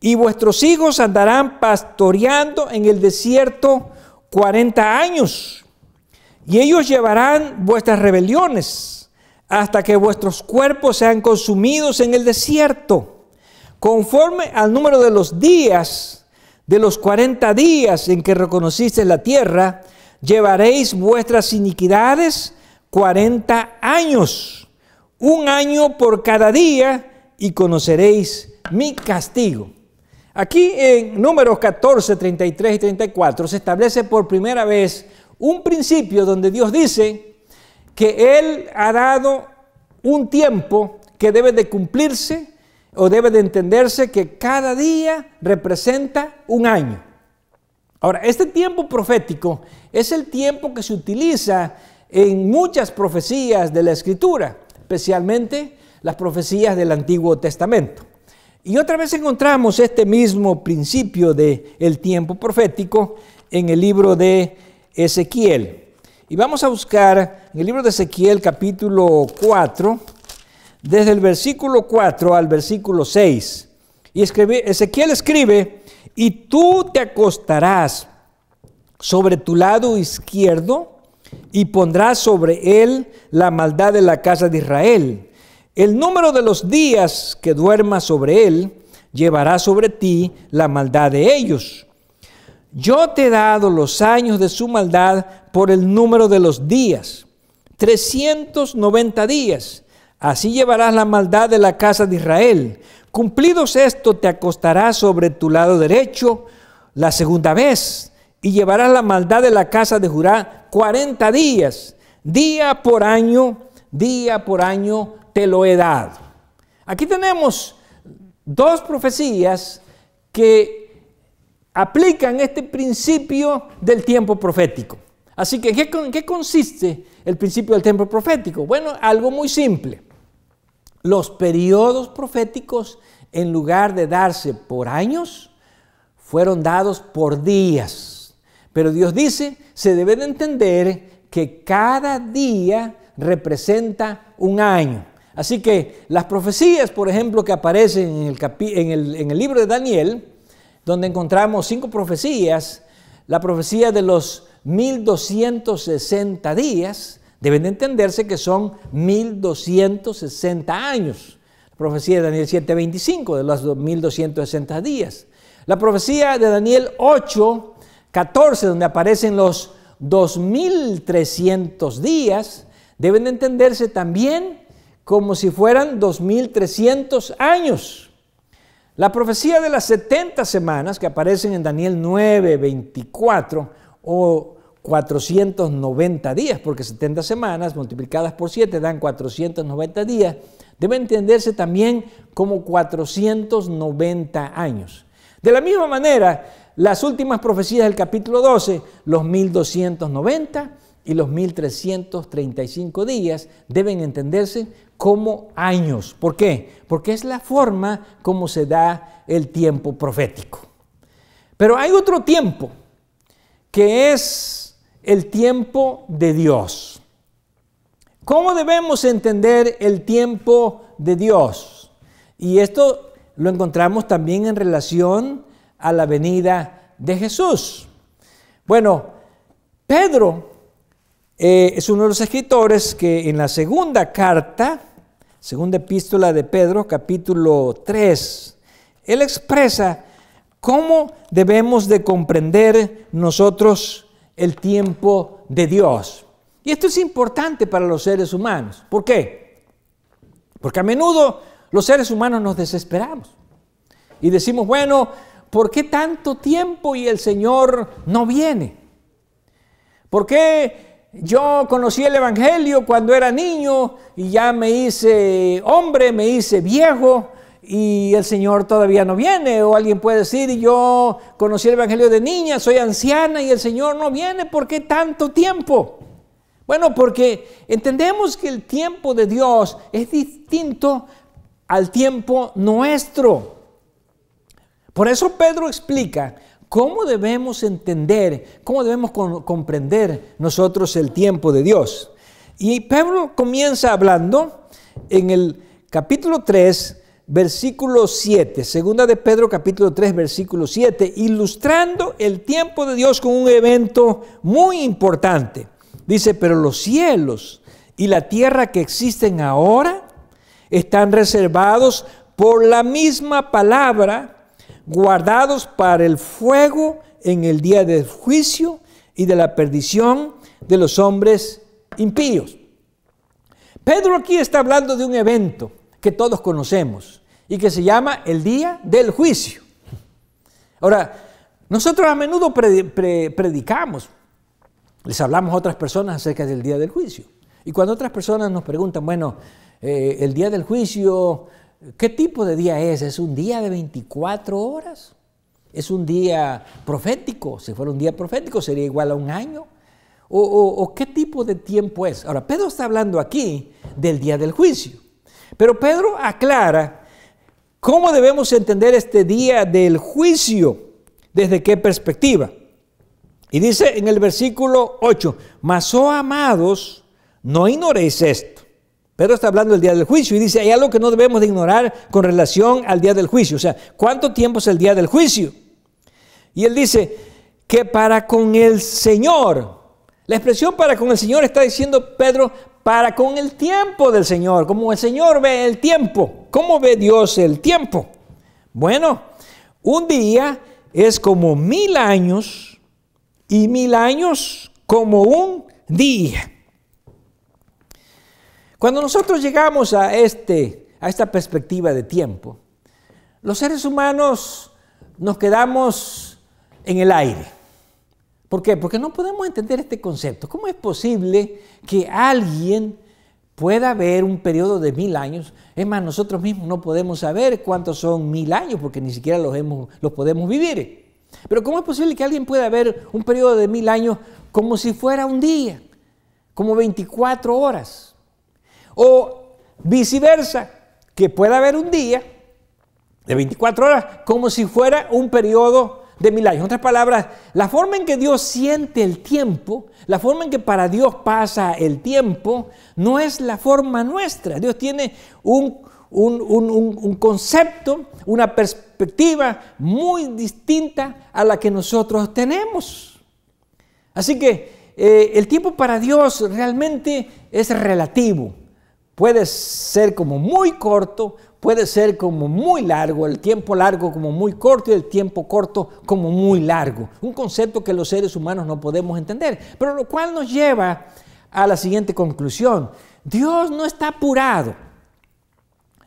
y vuestros hijos andarán pastoreando en el desierto 40 años, y ellos llevarán vuestras rebeliones hasta que vuestros cuerpos sean consumidos en el desierto conforme al número de los días, de los cuarenta días en que reconociste la tierra, llevaréis vuestras iniquidades 40 años, un año por cada día, y conoceréis mi castigo. Aquí en números 14, 33 y 34 se establece por primera vez un principio donde Dios dice que Él ha dado un tiempo que debe de cumplirse o debe de entenderse que cada día representa un año. Ahora, este tiempo profético es el tiempo que se utiliza en muchas profecías de la Escritura, especialmente las profecías del Antiguo Testamento. Y otra vez encontramos este mismo principio de el tiempo profético en el libro de Ezequiel. Y vamos a buscar en el libro de Ezequiel capítulo 4, desde el versículo 4 al versículo 6. Y escribe, Ezequiel escribe, y tú te acostarás sobre tu lado izquierdo y pondrás sobre él la maldad de la casa de Israel. El número de los días que duermas sobre él llevará sobre ti la maldad de ellos. Yo te he dado los años de su maldad por el número de los días, 390 días Así llevarás la maldad de la casa de Israel. Cumplidos esto, te acostarás sobre tu lado derecho la segunda vez y llevarás la maldad de la casa de Jurá 40 días. Día por año, día por año te lo he dado. Aquí tenemos dos profecías que aplican este principio del tiempo profético. Así que, ¿en qué consiste el principio del tiempo profético? Bueno, algo muy simple. Los periodos proféticos, en lugar de darse por años, fueron dados por días. Pero Dios dice, se debe de entender que cada día representa un año. Así que las profecías, por ejemplo, que aparecen en el, en el libro de Daniel, donde encontramos cinco profecías, la profecía de los 1260 días, Deben de entenderse que son 1260 años. La profecía de Daniel 7:25 de los 1260 días. La profecía de Daniel 8:14 donde aparecen los 2300 días, deben de entenderse también como si fueran 2300 años. La profecía de las 70 semanas que aparecen en Daniel 924 24 o 490 días, porque 70 semanas multiplicadas por 7 dan 490 días, debe entenderse también como 490 años. De la misma manera, las últimas profecías del capítulo 12, los 1290 y los 1335 días, deben entenderse como años. ¿Por qué? Porque es la forma como se da el tiempo profético. Pero hay otro tiempo que es el tiempo de Dios. ¿Cómo debemos entender el tiempo de Dios? Y esto lo encontramos también en relación a la venida de Jesús. Bueno, Pedro eh, es uno de los escritores que en la segunda carta, segunda epístola de Pedro, capítulo 3, él expresa cómo debemos de comprender nosotros el tiempo de Dios. Y esto es importante para los seres humanos. ¿Por qué? Porque a menudo los seres humanos nos desesperamos y decimos, bueno, ¿por qué tanto tiempo y el Señor no viene? ¿Por qué yo conocí el Evangelio cuando era niño y ya me hice hombre, me hice viejo, y el Señor todavía no viene. O alguien puede decir, yo conocí el Evangelio de niña, soy anciana y el Señor no viene. ¿Por qué tanto tiempo? Bueno, porque entendemos que el tiempo de Dios es distinto al tiempo nuestro. Por eso Pedro explica cómo debemos entender, cómo debemos comprender nosotros el tiempo de Dios. Y Pedro comienza hablando en el capítulo 3, versículo 7, segunda de Pedro capítulo 3, versículo 7, ilustrando el tiempo de Dios con un evento muy importante. Dice, pero los cielos y la tierra que existen ahora están reservados por la misma palabra, guardados para el fuego en el día del juicio y de la perdición de los hombres impíos. Pedro aquí está hablando de un evento que todos conocemos y que se llama el día del juicio. Ahora, nosotros a menudo predicamos, les hablamos a otras personas acerca del día del juicio. Y cuando otras personas nos preguntan, bueno, eh, el día del juicio, ¿qué tipo de día es? ¿Es un día de 24 horas? ¿Es un día profético? Si fuera un día profético sería igual a un año. O, o, qué tipo de tiempo es. Ahora, Pedro está hablando aquí del día del juicio, pero Pedro aclara ¿Cómo debemos entender este día del juicio? ¿Desde qué perspectiva? Y dice en el versículo 8, mas oh amados, no ignoréis esto. Pedro está hablando del día del juicio y dice, hay algo que no debemos de ignorar con relación al día del juicio. O sea, ¿cuánto tiempo es el día del juicio? Y él dice, que para con el Señor, la expresión para con el Señor está diciendo Pedro, para con el tiempo del Señor, como el Señor ve el tiempo. ¿Cómo ve Dios el tiempo? Bueno, un día es como mil años y mil años como un día. Cuando nosotros llegamos a, este, a esta perspectiva de tiempo, los seres humanos nos quedamos en el aire. ¿Por qué? Porque no podemos entender este concepto. ¿Cómo es posible que alguien pueda ver un periodo de mil años. Es más, nosotros mismos no podemos saber cuántos son mil años porque ni siquiera los, los podemos vivir. Pero ¿cómo es posible que alguien pueda ver un periodo de mil años como si fuera un día, como 24 horas? O viceversa, que pueda haber un día de 24 horas como si fuera un periodo de mil En otras palabras, la forma en que Dios siente el tiempo, la forma en que para Dios pasa el tiempo, no es la forma nuestra. Dios tiene un, concepto, una perspectiva muy distinta a la que nosotros tenemos. Así que eh, el tiempo para Dios realmente es relativo. Puede ser como muy corto puede ser como muy largo, el tiempo largo como muy corto y el tiempo corto como muy largo. Un concepto que los seres humanos no podemos entender, pero lo cual nos lleva a la siguiente conclusión. Dios no está apurado.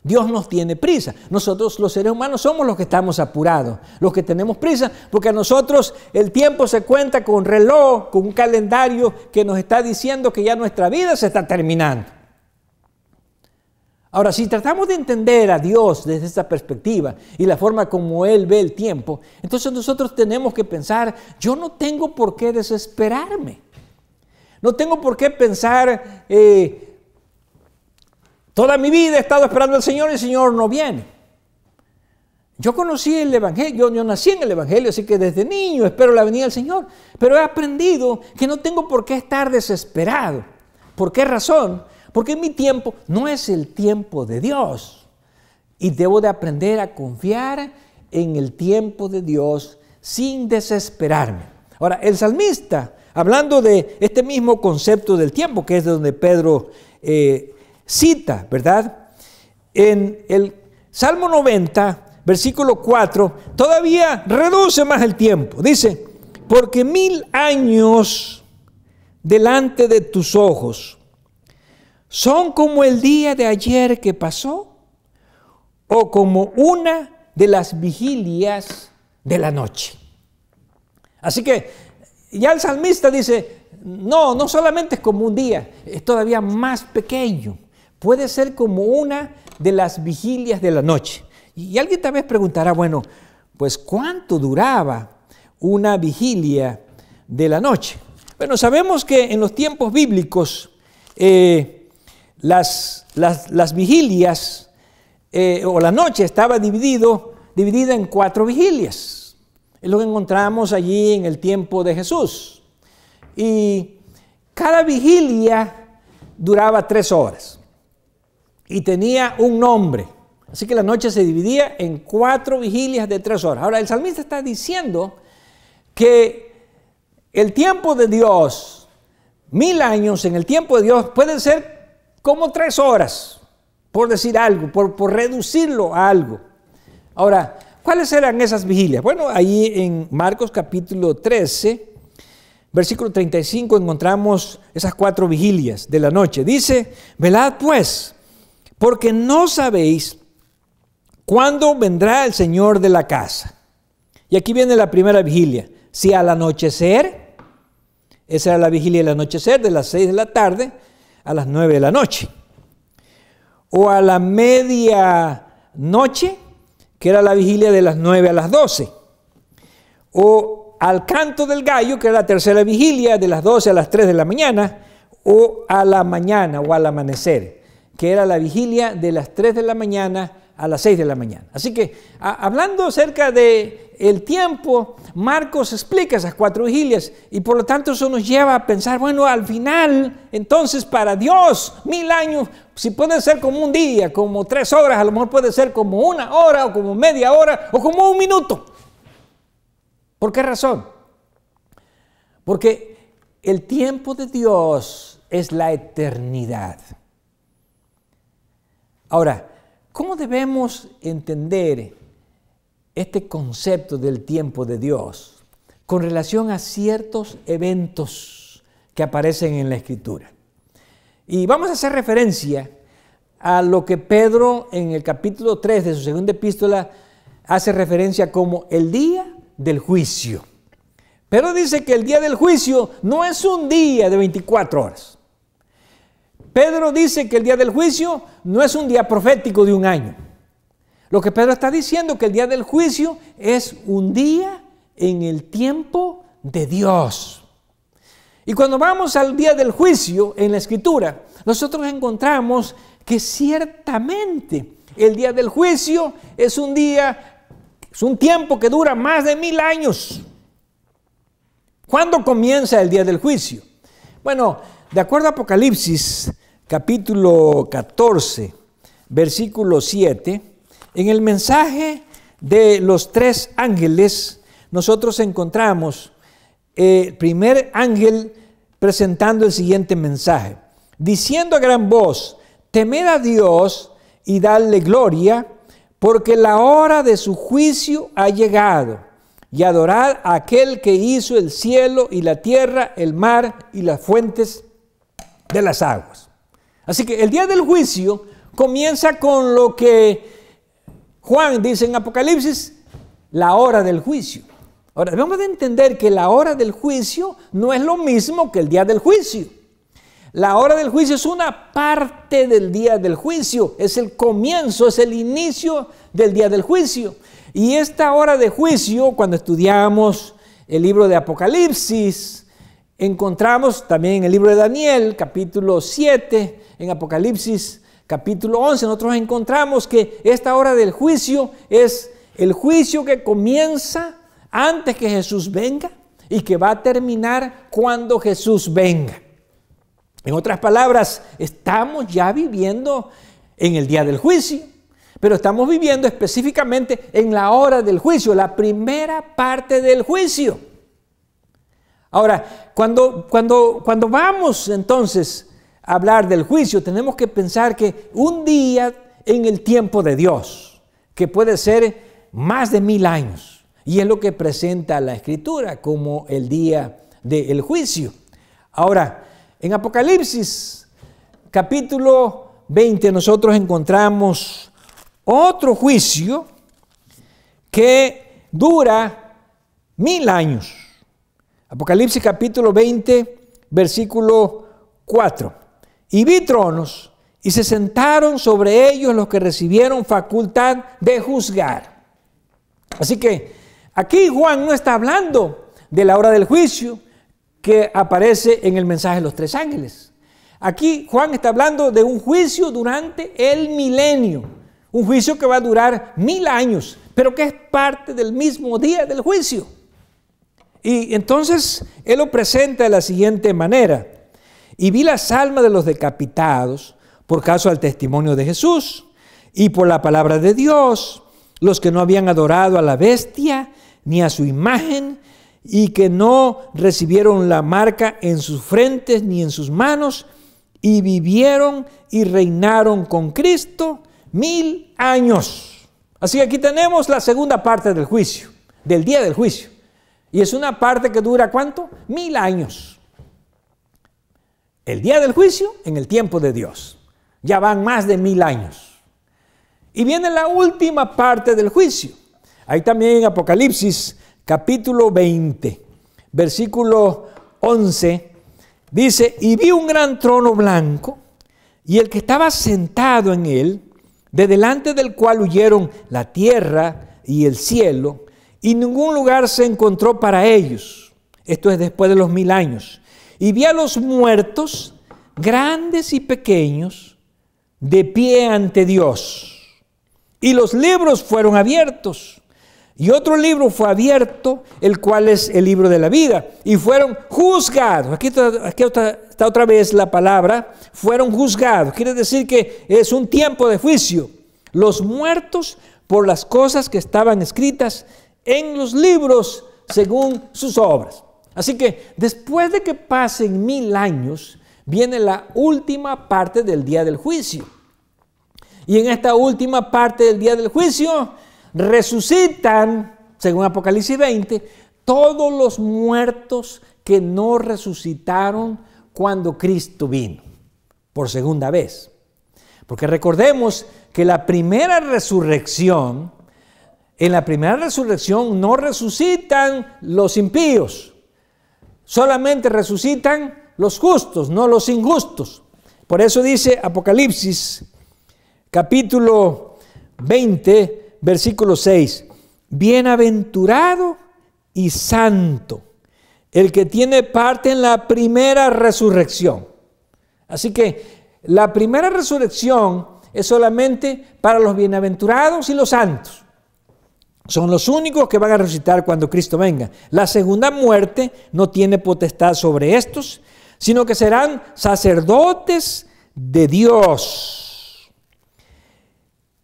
Dios nos tiene prisa. Nosotros los seres humanos somos los que estamos apurados, los que tenemos prisa, porque a nosotros el tiempo se cuenta con un reloj, con un calendario que nos está diciendo que ya nuestra vida se está terminando. Ahora, si tratamos de entender a Dios desde esta perspectiva y la forma como Él ve el tiempo, entonces nosotros tenemos que pensar, yo no tengo por qué desesperarme. No tengo por qué pensar, eh, toda mi vida he estado esperando al Señor y el Señor no viene. Yo conocí el Evangelio, yo, yo nací en el Evangelio, así que desde niño espero la venida del Señor, pero he aprendido que no tengo por qué estar desesperado. ¿Por qué razón? Porque mi tiempo no es el tiempo de Dios. Y debo de aprender a confiar en el tiempo de Dios sin desesperarme. Ahora, el salmista, hablando de este mismo concepto del tiempo, que es de donde Pedro eh, cita, ¿verdad? En el Salmo 90, versículo 4, todavía reduce más el tiempo. Dice, porque mil años delante de tus ojos son como el día de ayer que pasó o como una de las vigilias de la noche. Así que ya el salmista dice, no, no solamente es como un día, es todavía más pequeño. Puede ser como una de las vigilias de la noche. Y alguien tal vez preguntará, bueno, pues ¿cuánto duraba una vigilia de la noche? Bueno, sabemos que en los tiempos bíblicos eh, las, vigilias eh, o la noche estaba dividido, dividida en cuatro vigilias. Es lo que encontramos allí en el tiempo de Jesús. Y cada vigilia duraba tres horas y tenía un nombre. Así que la noche se dividía en cuatro vigilias de tres horas. Ahora, el salmista está diciendo que el tiempo de Dios, mil años en el tiempo de Dios, pueden ser como tres horas, por decir algo, por, por reducirlo a algo. Ahora, ¿cuáles eran esas vigilias? Bueno, ahí en Marcos capítulo 13, versículo 35, encontramos esas cuatro vigilias de la noche. Dice, velad pues, porque no sabéis cuándo vendrá el Señor de la casa. Y aquí viene la primera vigilia. Si al anochecer, esa era la vigilia del anochecer de las seis de la tarde, a las 9 de la noche. O a la media noche, que era la vigilia de las 9 a las 12. O al canto del gallo, que era la tercera vigilia de las 12 a las 3 de la mañana. O a la mañana o al amanecer, que era la vigilia de las 3 de la mañana a las 6 de la mañana. Así que hablando acerca del el tiempo, Marcos explica esas cuatro vigilias y por lo tanto eso nos lleva a pensar, bueno, al final, entonces para Dios, mil años, si puede ser como un día, como tres horas, a lo mejor puede ser como una hora o como media hora o como un minuto. ¿Por qué razón? Porque el tiempo de Dios es la eternidad. Ahora, ¿Cómo debemos entender este concepto del tiempo de Dios con relación a ciertos eventos que aparecen en la Escritura? Y vamos a hacer referencia a lo que Pedro en el capítulo 3 de su segunda epístola hace referencia como el día del juicio. Pero dice que el día del juicio no es un día de 24 horas. Pedro dice que el día del juicio no es un día profético de un año. Lo que Pedro está diciendo es que el día del juicio es un día en el tiempo de Dios. Y cuando vamos al día del juicio en la escritura, nosotros encontramos que ciertamente el día del juicio es un día, es un tiempo que dura más de mil años. ¿Cuándo comienza el día del juicio? Bueno, de acuerdo a Apocalipsis, capítulo 14, versículo 7, en el mensaje de los tres ángeles, nosotros encontramos el eh, primer ángel presentando el siguiente mensaje, diciendo a gran voz, temed a Dios y darle gloria, porque la hora de su juicio ha llegado, y adorad a aquel que hizo el cielo y la tierra, el mar y las fuentes de las aguas. Así que el día del juicio comienza con lo que Juan dice en Apocalipsis, la hora del juicio. Ahora, debemos de entender que la hora del juicio no es lo mismo que el día del juicio. La hora del juicio es una parte del día del juicio, es el comienzo, es el inicio del día del juicio. Y esta hora de juicio, cuando estudiamos el libro de Apocalipsis, encontramos también en el libro de Daniel, capítulo 7, en Apocalipsis capítulo 11, nosotros encontramos que esta hora del juicio es el juicio que comienza antes que Jesús venga y que va a terminar cuando Jesús venga. En otras palabras, estamos ya viviendo en el día del juicio, pero estamos viviendo específicamente en la hora del juicio, la primera parte del juicio. Ahora, cuando, cuando, cuando vamos entonces hablar del juicio, tenemos que pensar que un día en el tiempo de Dios, que puede ser más de mil años, y es lo que presenta la escritura como el día del juicio. Ahora, en Apocalipsis capítulo 20 nosotros encontramos otro juicio que dura mil años. Apocalipsis capítulo 20, versículo 4. Y vi tronos, y se sentaron sobre ellos los que recibieron facultad de juzgar. Así que aquí Juan no está hablando de la hora del juicio que aparece en el mensaje de los tres ángeles. Aquí Juan está hablando de un juicio durante el milenio, un juicio que va a durar mil años, pero que es parte del mismo día del juicio. Y entonces él lo presenta de la siguiente manera. Y vi las almas de los decapitados por caso al testimonio de Jesús y por la palabra de Dios, los que no habían adorado a la bestia ni a su imagen y que no recibieron la marca en sus frentes ni en sus manos y vivieron y reinaron con Cristo mil años. Así que aquí tenemos la segunda parte del juicio, del día del juicio. Y es una parte que dura cuánto? Mil años el día del juicio en el tiempo de Dios. Ya van más de mil años. Y viene la última parte del juicio. Ahí también en Apocalipsis capítulo 20, versículo 11, dice, y vi un gran trono blanco y el que estaba sentado en él, de delante del cual huyeron la tierra y el cielo, y ningún lugar se encontró para ellos. Esto es después de los mil años y vi a los muertos, grandes y pequeños, de pie ante Dios. Y los libros fueron abiertos. Y otro libro fue abierto, el cual es el libro de la vida. Y fueron juzgados. Aquí, está, otra vez la palabra. Fueron juzgados. Quiere decir que es un tiempo de juicio. Los muertos por las cosas que estaban escritas en los libros según sus obras. Así que después de que pasen mil años, viene la última parte del día del juicio. Y en esta última parte del día del juicio resucitan, según Apocalipsis 20, todos los muertos que no resucitaron cuando Cristo vino, por segunda vez. Porque recordemos que la primera resurrección, en la primera resurrección no resucitan los impíos, Solamente resucitan los justos, no los injustos. Por eso dice Apocalipsis capítulo 20, versículo 6, bienaventurado y santo el que tiene parte en la primera resurrección. Así que la primera resurrección es solamente para los bienaventurados y los santos. Son los únicos que van a resucitar cuando Cristo venga. La segunda muerte no tiene potestad sobre estos, sino que serán sacerdotes de Dios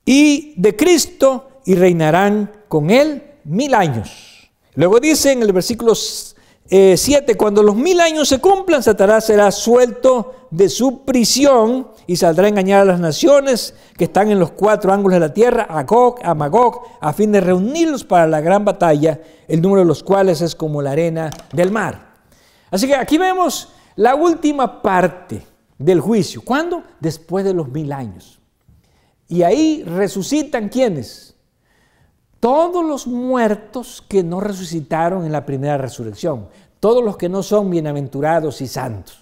y de Cristo y reinarán con él mil años. Luego dice en el versículo 7, eh, cuando los mil años se cumplan, Satanás será suelto de su prisión y saldrá a engañar a las naciones que están en los cuatro ángulos de la tierra, a Gog, a Magog, a fin de reunirlos para la gran batalla, el número de los cuales es como la arena del mar. Así que aquí vemos la última parte del juicio. ¿Cuándo? Después de los mil años. Y ahí resucitan quienes? Todos los muertos que no resucitaron en la primera resurrección, todos los que no son bienaventurados y santos.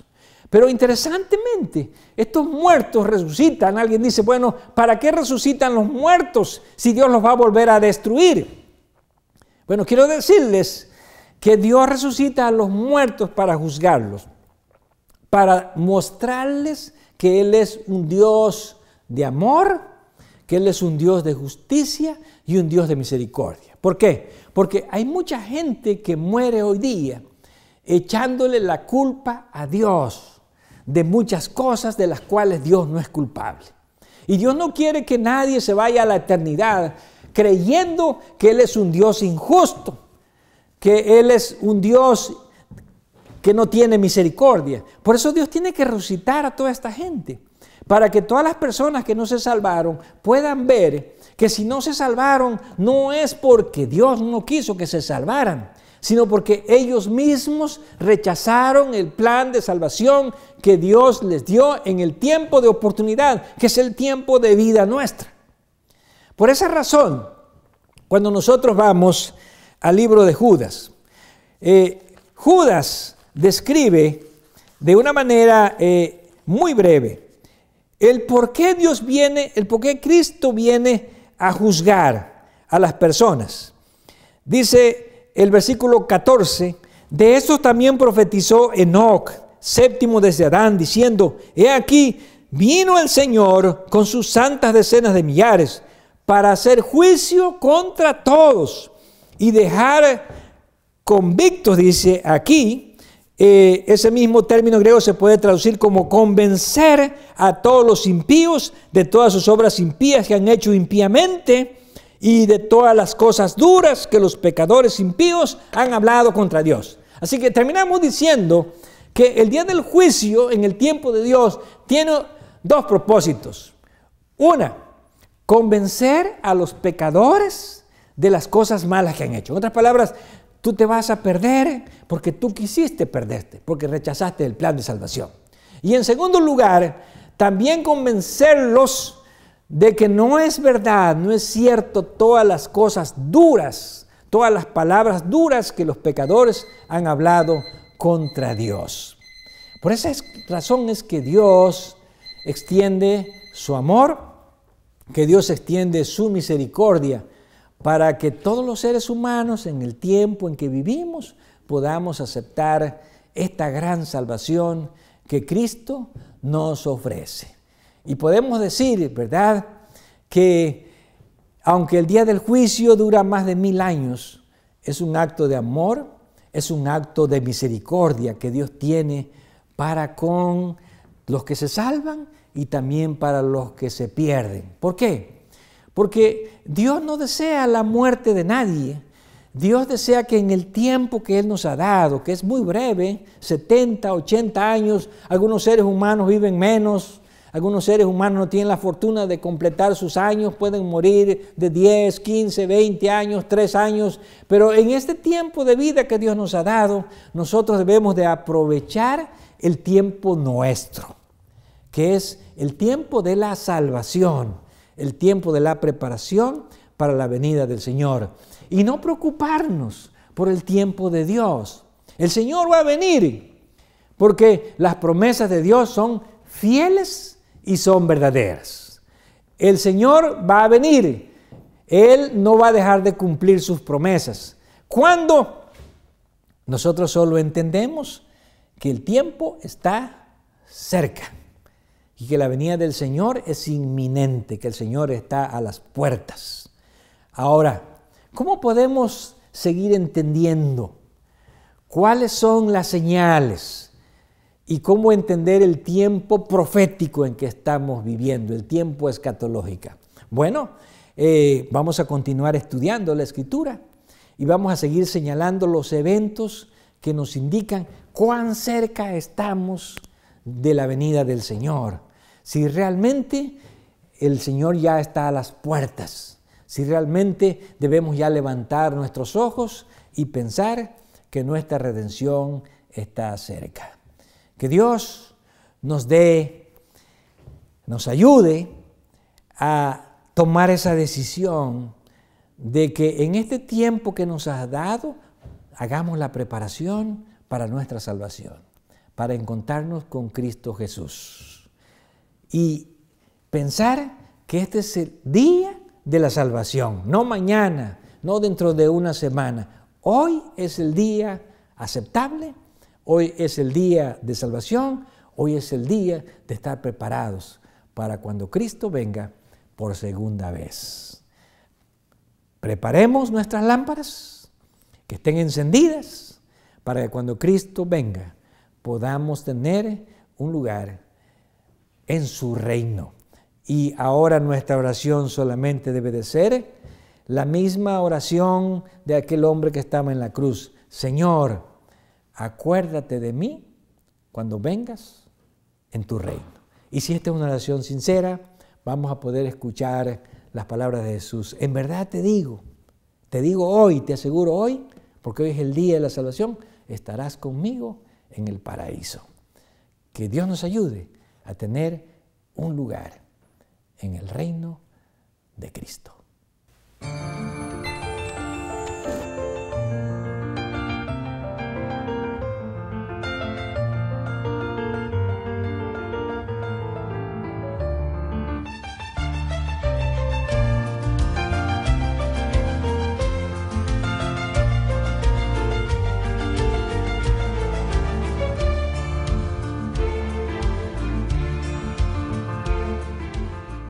Pero interesantemente, estos muertos resucitan. Alguien dice, bueno, ¿para qué resucitan los muertos si Dios los va a volver a destruir? Bueno, quiero decirles que Dios resucita a los muertos para juzgarlos, para mostrarles que Él es un Dios de amor, que Él es un Dios de justicia y un Dios de misericordia. ¿Por qué? Porque hay mucha gente que muere hoy día echándole la culpa a Dios de muchas cosas de las cuales Dios no es culpable. Y Dios no quiere que nadie se vaya a la eternidad creyendo que Él es un Dios injusto, que Él es un Dios que no tiene misericordia. Por eso Dios tiene que resucitar a toda esta gente, para que todas las personas que no se salvaron puedan ver que si no se salvaron no es porque Dios no quiso que se salvaran, sino porque ellos mismos rechazaron el plan de salvación que Dios les dio en el tiempo de oportunidad, que es el tiempo de vida nuestra. Por esa razón, cuando nosotros vamos al libro de Judas, eh, Judas describe de una manera eh, muy breve el por qué Dios viene, el por qué Cristo viene a juzgar a las personas. Dice el versículo 14, de eso también profetizó Enoch, séptimo desde Adán, diciendo, he aquí, vino el Señor con sus santas decenas de millares para hacer juicio contra todos y dejar convictos, dice aquí, eh, ese mismo término griego se puede traducir como convencer a todos los impíos de todas sus obras impías que han hecho impíamente y de todas las cosas duras que los pecadores impíos han hablado contra Dios. Así que terminamos diciendo que el día del juicio en el tiempo de Dios tiene dos propósitos. Una, convencer a los pecadores de las cosas malas que han hecho. En otras palabras, tú te vas a perder porque tú quisiste perderte, porque rechazaste el plan de salvación. Y en segundo lugar, también convencerlos de que no es verdad, no es cierto todas las cosas duras, todas las palabras duras que los pecadores han hablado contra Dios. Por esa razón es que Dios extiende su amor, que Dios extiende su misericordia, para que todos los seres humanos en el tiempo en que vivimos podamos aceptar esta gran salvación que Cristo nos ofrece. Y podemos decir, ¿verdad?, que aunque el día del juicio dura más de mil años, es un acto de amor, es un acto de misericordia que Dios tiene para con los que se salvan y también para los que se pierden. ¿Por qué? Porque Dios no desea la muerte de nadie. Dios desea que en el tiempo que Él nos ha dado, que es muy breve, 70, 80 años, algunos seres humanos viven menos, algunos seres humanos no tienen la fortuna de completar sus años, pueden morir de 10, 15, 20 años, 3 años, pero en este tiempo de vida que Dios nos ha dado, nosotros debemos de aprovechar el tiempo nuestro, que es el tiempo de la salvación, el tiempo de la preparación para la venida del Señor. Y no preocuparnos por el tiempo de Dios. El Señor va a venir, porque las promesas de Dios son fieles y son verdaderas. El Señor va a venir. Él no va a dejar de cumplir sus promesas. ¿Cuándo? Nosotros solo entendemos que el tiempo está cerca y que la venida del Señor es inminente, que el Señor está a las puertas. Ahora, ¿cómo podemos seguir entendiendo cuáles son las señales? y cómo entender el tiempo profético en que estamos viviendo, el tiempo escatológico. Bueno, eh, vamos a continuar estudiando la escritura y vamos a seguir señalando los eventos que nos indican cuán cerca estamos de la venida del Señor. Si realmente el Señor ya está a las puertas, si realmente debemos ya levantar nuestros ojos y pensar que nuestra redención está cerca. Que Dios nos dé, nos ayude a tomar esa decisión de que en este tiempo que nos has dado, hagamos la preparación para nuestra salvación, para encontrarnos con Cristo Jesús. Y pensar que este es el día de la salvación, no mañana, no dentro de una semana. Hoy es el día aceptable Hoy es el día de salvación, hoy es el día de estar preparados para cuando Cristo venga por segunda vez. Preparemos nuestras lámparas, que estén encendidas, para que cuando Cristo venga podamos tener un lugar en su reino. Y ahora nuestra oración solamente debe de ser la misma oración de aquel hombre que estaba en la cruz. Señor, acuérdate de mí cuando vengas en tu reino. Y si esta es una oración sincera, vamos a poder escuchar las palabras de Jesús. En verdad te digo, te digo hoy, te aseguro hoy, porque hoy es el día de la salvación, estarás conmigo en el paraíso. Que Dios nos ayude a tener un lugar en el reino de Cristo.